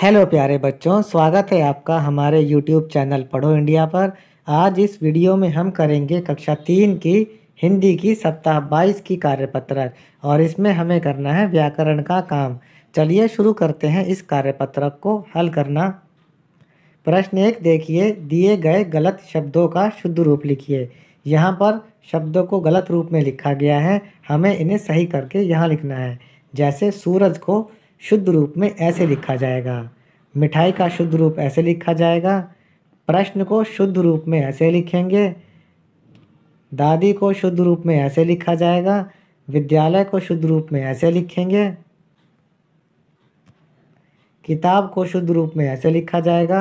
hello प्यारे बच्चों स्वागत है आपका हमारे यूट्यूब चैनल पढ़ो इंडिया पर आज इस वीडियो में हम करेंगे कक्षा तीन की हिंदी की सप्ताह बाईस की कार्यपत्रक और इसमें हमें करना है व्याकरण का काम चलिए शुरू करते हैं इस कार्यपत्रक को हल करना प्रश्न एक देखिए दिए गए गलत शब्दों का शुद्ध रूप लिखिए यहाँ पर शब्दों को गलत रूप में लिखा गया है हमें इन्हें सही करके यहाँ लिखना है जैसे सूरज को शुद्ध रूप में ऐसे लिखा जाएगा मिठाई का शुद्ध रूप ऐसे लिखा जाएगा प्रश्न को शुद्ध रूप में ऐसे लिखेंगे दादी को शुद्ध रूप में ऐसे लिखा जाएगा विद्यालय को शुद्ध रूप में ऐसे लिखेंगे किताब को शुद्ध रूप में ऐसे लिखा जाएगा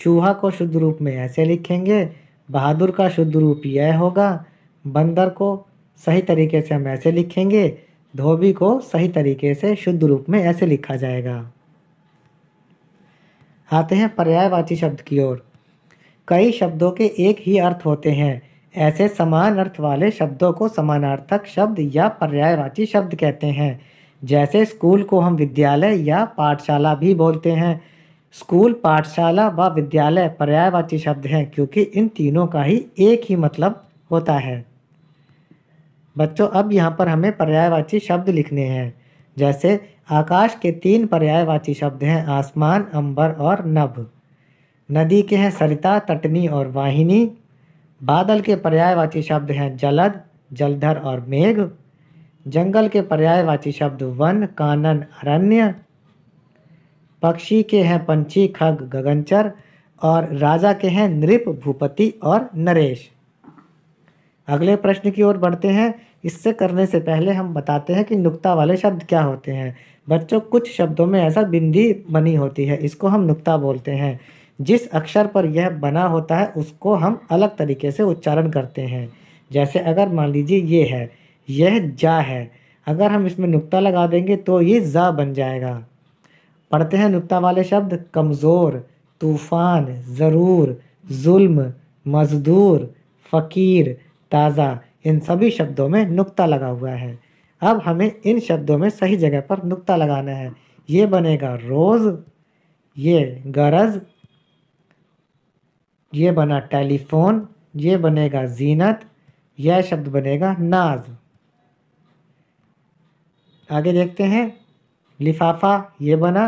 चूहा को शुद्ध रूप में ऐसे लिखेंगे बहादुर का शुद्ध रूप यह होगा बंदर को सही तरीके से हम ऐसे लिखेंगे धोबी को सही तरीके से शुद्ध रूप में ऐसे लिखा जाएगा आते हैं पर्यायवाची शब्द की ओर कई शब्दों के एक ही अर्थ होते हैं ऐसे समान अर्थ वाले शब्दों को समानार्थक शब्द या पर्यायवाची शब्द कहते हैं जैसे स्कूल को हम विद्यालय या पाठशाला भी बोलते हैं स्कूल पाठशाला व विद्यालय पर्यायवाची शब्द हैं क्योंकि इन तीनों का ही एक ही मतलब होता है बच्चों अब यहाँ पर हमें पर्यायवाची शब्द लिखने हैं जैसे आकाश के तीन पर्यायवाची शब्द हैं आसमान अंबर और नभ नदी के हैं सरिता तटनी और वाहिनी बादल के पर्यायवाची शब्द हैं जलद जलधर और मेघ जंगल के पर्यायवाची शब्द वन कानन अरण्य पक्षी के हैं पंछी खग गगनचर और राजा के हैं नृप भूपति और नरेश अगले प्रश्न की ओर बढ़ते हैं इससे करने से पहले हम बताते हैं कि नुक्ता वाले शब्द क्या होते हैं बच्चों कुछ शब्दों में ऐसा बिंदी बनी होती है इसको हम नुक्ता बोलते हैं जिस अक्षर पर यह बना होता है उसको हम अलग तरीके से उच्चारण करते हैं जैसे अगर मान लीजिए ये है यह जा है अगर हम इसमें नुक्ता लगा देंगे तो ये जा बन जाएगा पढ़ते हैं नुक्ता वाले शब्द कमज़ोर तूफ़ान ज़रूर जुल्म मज़दूर फ़कीर ताज़ा इन सभी शब्दों में नुक्ता लगा हुआ है अब हमें इन शब्दों में सही जगह पर नुक्ता लगाना है ये बनेगा रोज़ ये गरज ये बना टेलीफोन ये बनेगा जीनत यह शब्द बनेगा नाज आगे देखते हैं लिफाफा ये बना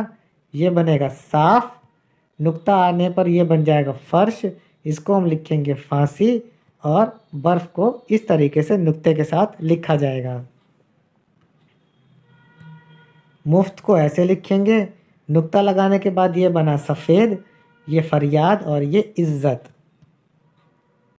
ये बनेगा साफ नुक्ता आने पर यह बन जाएगा फ़र्श इसको हम लिखेंगे फांसी और बर्फ़ को इस तरीके से नुक्ते के साथ लिखा जाएगा मुफ्त को ऐसे लिखेंगे नुक्ता लगाने के बाद ये बना सफ़ेद ये फरियाद और ये इज़्ज़त